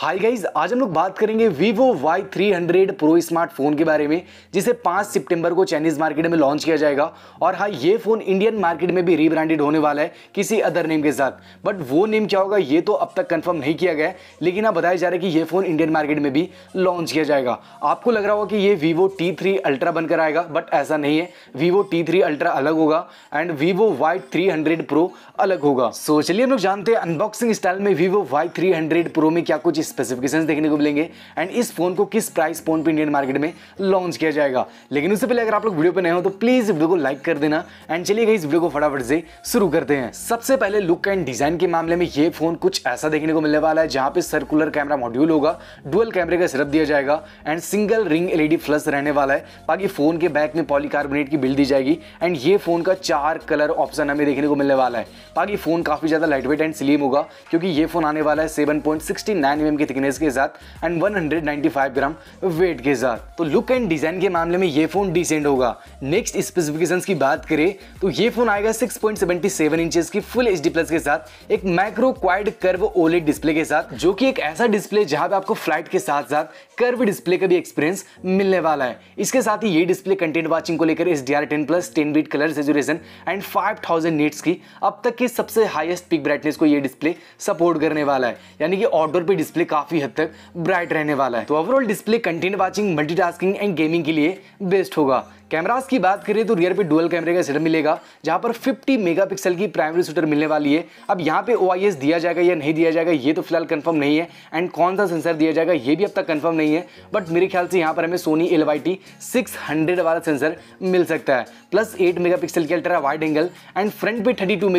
hi guys आज हम लोग बात करेंगे Vivo Y300 Pro स्मार्टफोन के बारे में जिसे 5 सितंबर को चाइनीज मार्केट में लॉन्च किया जाएगा और हाँ ये फोन इंडियन मार्केट में भी रीब्रांडेड होने वाला है किसी अदर नेम के साथ बट वो नेम क्या होगा ये तो अब तक कंफर्म नहीं किया गया है लेकिन अब हाँ, बताया जा रहा है कि ये फोन इंडियन मार्केट में भी लॉन्च किया जाएगा आपको लग रहा होगा कि ये वीवो टी थ्री अल्ट्रा बनकर आएगा बट ऐसा नहीं है वीवो टी थ्री अल्ट्रा अलग होगा and Vivo Y three hundred pro अलग होगा सो so, चलिए हम लोग जानते हैं अनबॉक्सिंग स्टाइल में Vivo Y three hundred pro में क्या कुछ स्पेसिफिकेशंस देखने को मिलेंगे एंड इस फोन को किस प्राइस फोन पे इंडियन मार्केट में लॉन्च किया जाएगा लेकिन उससे पहले अगर आप लोग वीडियो पे नए हो तो प्लीज़ वीडियो को लाइक कर देना एंड चलिए इस वीडियो को फटाफट से शुरू करते हैं सबसे पहले लुक एंड डिजाइन के मामले में ये फोन कुछ ऐसा देखने को मिलने वाला है जहां पर सर्कुलर कैमरा मॉड्यूल होगा डुअल कैमरे का सिरप दिया जाएगा and single ring LED flash रहने वाला है बाकी फोन के बैक में पॉलीकार्बोनेट की बिल दी जाएगी एंड ये फोन का चार कलर ऑप्शन हमें देखने को मिलने वाला है बाकी फोन काफी ज्यादा लाइट वेट एंड स्लीम होगा क्योंकि ये फोन आने वाला है seven point sixty nine M की थिकनेस के साथ एंड 195 ग्राम वेट के साथ तो लुक एंड डिज़ाइन के मामले में ये फ़ोन डिसेंट होगा नेक्स्ट स्पेसिफिकेशंस की बात करें तो ये फ़ोन आएगा 6.77 इंचेस की फुल एच प्लस के साथ एक micro quad curve OLED display के साथ जो कि एक ऐसा डिस्प्ले जहां पे आपको फ्लाइट के साथ साथ कर्व डिस्प्ले का भी एक्सपीरियंस मिलने वाला है इसके साथ ही ये डिस्प्ले कंटेंट वाचिंग को लेकर S D R ten plus ten bit colour saturation and five thousand nits की अब तक की सबसे हाईएस्ट पिक ब्राइटनेस को ये डिस्प्ले सपोर्ट करने वाला है यानी कि आउटडोर पे डिस्प्ले काफी हद तक ब्राइट रहने वाला है तो overall display content watching multitasking and gaming के लिए बेस्ट होगा कैमरास की बात करें तो रियर पे डुअल कैमरे का सेटअप मिलेगा जहां पर 50 मेगापिक्सल की प्राइमरी शूटर मिलने वाली है अब यहाँ पे ओ दिया जाएगा या नहीं दिया जाएगा ये तो फिलहाल कंफर्म नहीं है एंड कौन सा सेंसर दिया जाएगा ये भी अब तक कंफर्म नहीं है बट मेरे ख्याल से यहाँ पर हमें सोनी एल वाई टी वाला सेंसर मिल सकता है प्लस एट मेगा की ultra wide angle and front पे थर्टी टू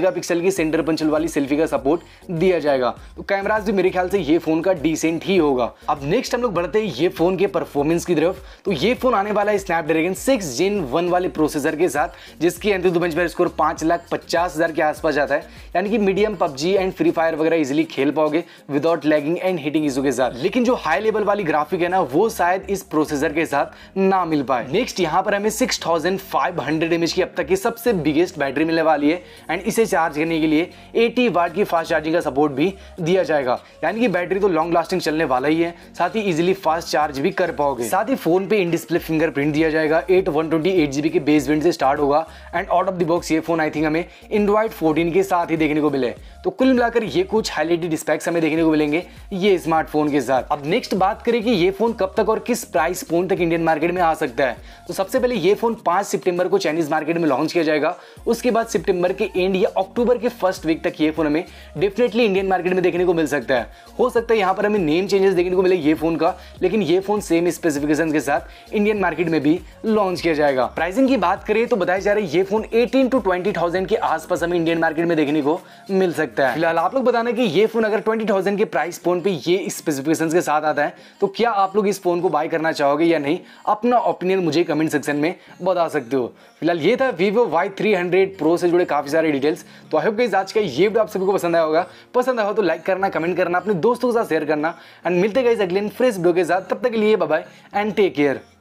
की सेंटर पंचल वाली सेल्फी का सपोर्ट दिया जाएगा तो कैमराज भी मेरे ख्याल से ये फोन का डिसेंट ही होगा अब नेक्स्ट हम लोग बढ़ते हैं ये फोन के परफॉर्मेंस की तरफ तो ये फोन आने वाला है स्नैपड्रैगन सिक्स जेन वन वाले प्रोसेसर के साथ जिसकी एंट्री दो बेंच स्कोर पाँच लाख पचास हज़ार के आसपास जाता है यानी कि medium PUBG and Free Fire वगैरह इजिली खेल पाओगे without lagging and heating issue के साथ लेकिन जो हाई लेवल वाली ग्राफिक है ना वो शायद इस प्रोसेसर के साथ ना मिल पाए नेक्स्ट यहाँ पर हमें six thousand five hundred M की अब तक की सबसे बिगेस्ट बैटरी मिलने वाली है एंड इसे चार्ज करने के लिए एटी वाट की फास्ट चार्जिंग का सपोर्ट भी दिया जाएगा यानी कि बैटरी तो लॉन्ग लास्टिंग चलने वाला ही है साथ ही इजिली फास्ट चार्ज भी कर पाओगे साथ ही फोन पे इन डिस्प्ले फिंगरप्रिंट दिया जाएगा एट वन वन ट्वेंटी के बेस वेंट से स्टार्ट होगा and out of the box ये फोन आई थिंक हमें एंड्रॉइड 14 के साथ ही देखने को मिले तो कुल मिलाकर ये कुछ हाईलाइटेड स्पेक्स हमें देखने को मिलेंगे ये स्मार्टफोन के साथ अब नेक्स्ट बात करें कि ये फोन कब तक और किस प्राइस पॉइंट तक इंडियन मार्केट में आ सकता है तो सबसे पहले ये फोन 5 सितंबर को चाइनीज मार्केट में लॉन्च किया जाएगा उसके बाद सितंबर के एंड या अक्टूबर के फर्स्ट वीक तक ये फोन हमें डेफिनेटली इंडियन मार्केट में देखने को मिल सकता है हो सकता है यहाँ पर हमें नेम चेंजेस देखने को मिले ये फोन का लेकिन ये फोन सेम स्पेसिफिकेशन के साथ इंडियन मार्केट में भी लॉन्च किया जाएगा प्राइसिंग की बात करें तो बताया जा रहा है ये फोन 18 टू 20,000 के आसपास हमें इंडियन मार्केट में देखने को मिल सकता है फिलहाल आप लोग बताना कि ये फोन अगर 20,000 के प्राइस फोन पे ये स्पेसिफिकेशन के साथ आता है तो क्या आप लोग इस फोन को बाय करना चाहोगे या नहीं अपना ओपिनियन मुझे कमेंट सेक्शन में बता सकते हो फिलहाल ये था Vivo Y three hundred pro से जुड़े काफी सारे डिटेल्स तो आई होप गाइज आज का ये वीडियो आप सभी को पसंद आया होगा पसंद आया हो तो लाइक करना कमेंट करना अपने दोस्तों के साथ शेयर करना एंड मिलते गाइज अगले फ्रेश वीडियो के साथ तब तक के लिए बाय एंड टेक केयर